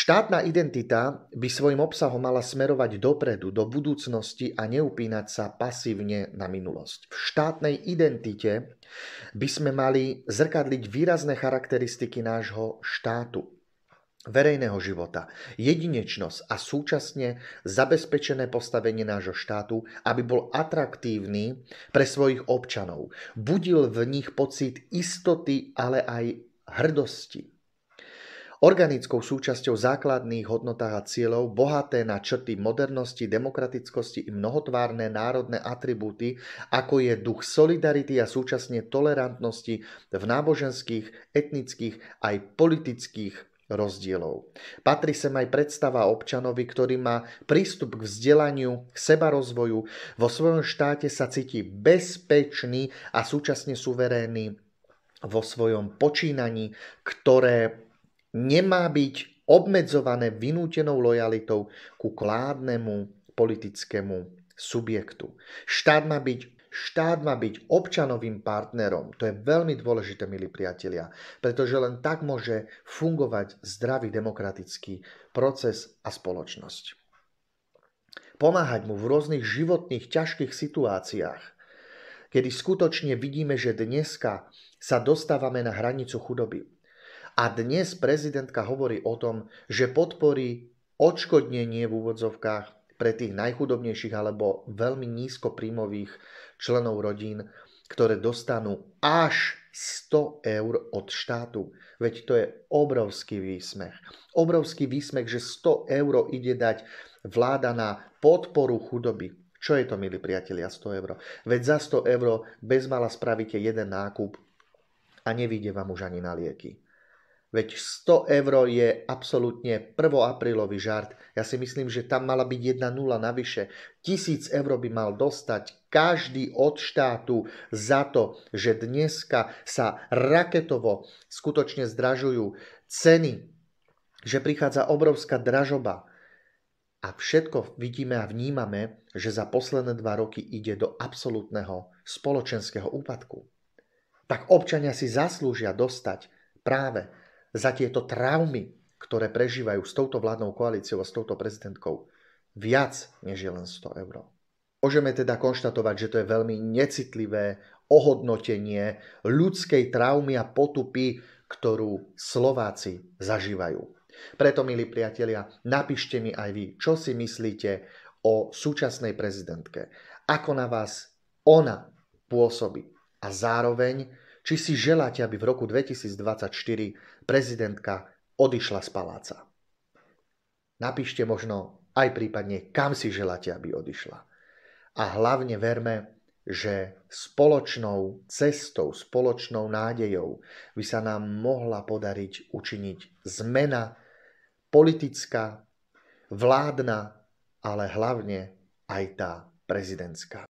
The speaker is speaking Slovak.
Štátna identita by svojim obsahom mala smerovať dopredu, do budúcnosti a neupínať sa pasívne na minulosť. V štátnej identite by sme mali zrkadliť výrazné charakteristiky nášho štátu, verejného života, jedinečnosť a súčasne zabezpečené postavenie nášho štátu, aby bol atraktívny pre svojich občanov. Budil v nich pocit istoty, ale aj hrdosti organickou súčasťou základných hodnotách a cieľov, bohaté na črty modernosti, demokratickosti i mnohotvárne národné atribúty, ako je duch solidarity a súčasne tolerantnosti v náboženských, etnických aj politických rozdielov. Patrí sem aj predstava občanovi, ktorý má prístup k vzdelaniu, k sebarozvoju, vo svojom štáte sa cíti bezpečný a súčasne suverénny vo svojom počínaní, ktoré nemá byť obmedzované vynútenou lojalitou ku kládnemu politickému subjektu. Štát má byť Štát má byť občanovým partnerom. To je veľmi dôležité, milí priatelia, pretože len tak môže fungovať zdravý demokratický proces a spoločnosť. Pomáhať mu v rôznych životných ťažkých situáciách, kedy skutočne vidíme, že dneska sa dostávame na hranicu chudoby. A dnes prezidentka hovorí o tom, že podporí odškodnenie v úvodzovkách pre tých najchudobnejších alebo veľmi nízkopríjmových členov rodín, ktoré dostanú až 100 eur od štátu. Veď to je obrovský výsmech. Obrovský výsmech, že 100 eur ide dať vláda na podporu chudoby. Čo je to, milí priatelia, 100 eur? Veď za 100 eur bezmala spravíte jeden nákup a nevíde vám už ani na lieky. Veď 100 eur je absolútne 1. aprílový žart. Ja si myslím, že tam mala byť 1.0 nula navyše. 1000 eur by mal dostať každý od štátu za to, že dneska sa raketovo skutočne zdražujú ceny, že prichádza obrovská dražoba. A všetko vidíme a vnímame, že za posledné dva roky ide do absolútneho spoločenského úpadku. Tak občania si zaslúžia dostať práve za tieto traumy, ktoré prežívajú s touto vládnou koalíciou a s touto prezidentkou, viac než je len 100 eur. Môžeme teda konštatovať, že to je veľmi necitlivé ohodnotenie ľudskej traumy a potupy, ktorú Slováci zažívajú. Preto, milí priatelia, napíšte mi aj vy, čo si myslíte o súčasnej prezidentke, ako na vás ona pôsobí a zároveň či si želáte, aby v roku 2024 prezidentka odišla z paláca. Napíšte možno aj prípadne, kam si želáte, aby odišla. A hlavne verme, že spoločnou cestou, spoločnou nádejou by sa nám mohla podariť učiniť zmena politická, vládna, ale hlavne aj tá prezidentská.